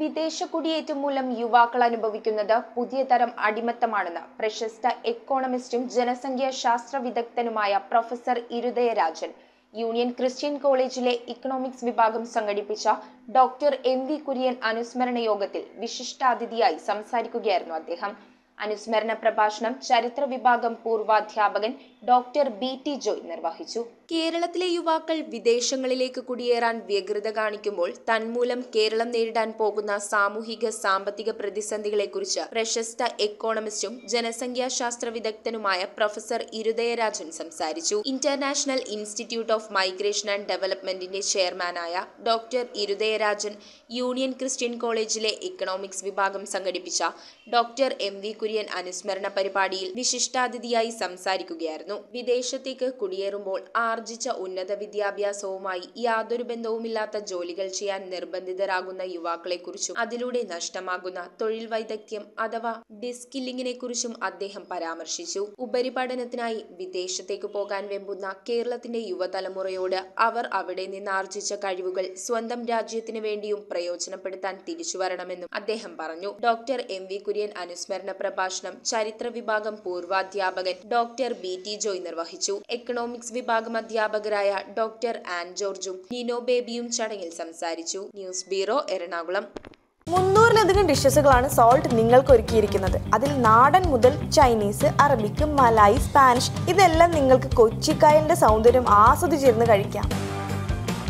വിദേശ കുടിയേറ്റം മൂലം യുവാക്കൾ അനുഭവിക്കുന്നത് പുതിയ തരം അടിമത്തമാണെന്ന് പ്രശസ്ത എക്കോണമിസ്റ്റും ജനസംഖ്യാ ശാസ്ത്ര വിദഗ്ധനുമായ പ്രൊഫസർ ഇരുദയരാജൻ യൂണിയൻ ക്രിസ്ത്യൻ കോളേജിലെ ഇക്കണോമിക്സ് വിഭാഗം സംഘടിപ്പിച്ച ഡോക്ടർ എം വി കുര്യൻ അനുസ്മരണ യോഗത്തിൽ വിശിഷ്ടാതിഥിയായി സംസാരിക്കുകയായിരുന്നു അദ്ദേഹം അനുസ്മരണ പ്രഭാഷണം ചരിത്ര വിഭാഗം പൂർവാധ്യാപകൻ ഡോക്ടർ ബി ടി ജോയ് നിർവഹിച്ചു കേരളത്തിലെ യുവാക്കൾ വിദേശങ്ങളിലേക്ക് കുടിയേറാൻ വ്യഗ്രത കാണിക്കുമ്പോൾ തന്മൂലം കേരളം നേരിടാൻ പോകുന്ന സാമൂഹിക സാമ്പത്തിക പ്രതിസന്ധികളെക്കുറിച്ച് പ്രശസ്ത എക്കോണമിസ്റ്റും ജനസംഖ്യാശാസ്ത്ര വിദഗ്ധനുമായ പ്രൊഫസർ ഇരുദയരാജൻ സംസാരിച്ചു international institute of migration and ഡെവലപ്മെന്റിന്റെ ചെയർമാനായ ഡോക്ടർ ഇരുദയരാജൻ യൂണിയൻ ക്രിസ്ത്യൻ കോളേജിലെ എക്കണോമിക്സ് വിഭാഗം സംഘടിപ്പിച്ച ഡോക്ടർ എം വി കുര്യൻ അനുസ്മരണ പരിപാടിയിൽ വിശിഷ്ടാതിഥിയായി സംസാരിക്കുകയായിരുന്നു വിദേശത്തേക്ക് കുടിയേറുമ്പോൾ ആർജിച്ച ഉന്നത വിദ്യാഭ്യാസവുമായി യാതൊരു ബന്ധവുമില്ലാത്ത ജോലികൾ ചെയ്യാൻ നിർബന്ധിതരാകുന്ന യുവാക്കളെക്കുറിച്ചും അതിലൂടെ നഷ്ടമാകുന്ന തൊഴിൽ വൈദഗ്ധ്യം അഥവാ ഡിസ്കില്ലിങ്ങിനെ കുറിച്ചും അദ്ദേഹം പരാമർശിച്ചു ഉപരിപഠനത്തിനായി വിദേശത്തേക്ക് പോകാൻ വെമ്പുന്ന കേരളത്തിന്റെ യുവതലമുറയോട് അവർ അവിടെ നിന്ന് ആർജിച്ച കഴിവുകൾ സ്വന്തം രാജ്യത്തിന് വേണ്ടിയും പ്രയോജനപ്പെടുത്താൻ തിരിച്ചു വരണമെന്നും അദ്ദേഹം പറഞ്ഞു ഡോക്ടർ എം വി കുര്യൻ അനുസ്മരണ പ്രഭാഷണം ചരിത്ര വിഭാഗം പൂർവാധ്യാപകൻ ഡോക്ടർ ബി ടി ജോയ് നിർവഹിച്ചു എക്കണോമിക്സ് വിഭാഗം അധ്യാപകരായ ഡോക്ടർ ആൻ ജോർജും നിനോ ബേബിയും ചടങ്ങിൽ സംസാരിച്ചു ന്യൂസ് ബ്യൂറോ എറണാകുളം മുന്നൂറിലധികം ഡിഷസുകളാണ് സോൾട്ട് നിങ്ങൾക്ക് ഒരുക്കിയിരിക്കുന്നത് അതിൽ നാടൻ മുതൽ ചൈനീസ് അറബിക്ക് മലായി സ്പാനിഷ് ഇതെല്ലാം നിങ്ങൾക്ക് കൊച്ചിക്കായലിന്റെ സൗന്ദര്യം ആസ്വദിച്ചിരുന്ന് കഴിക്കാം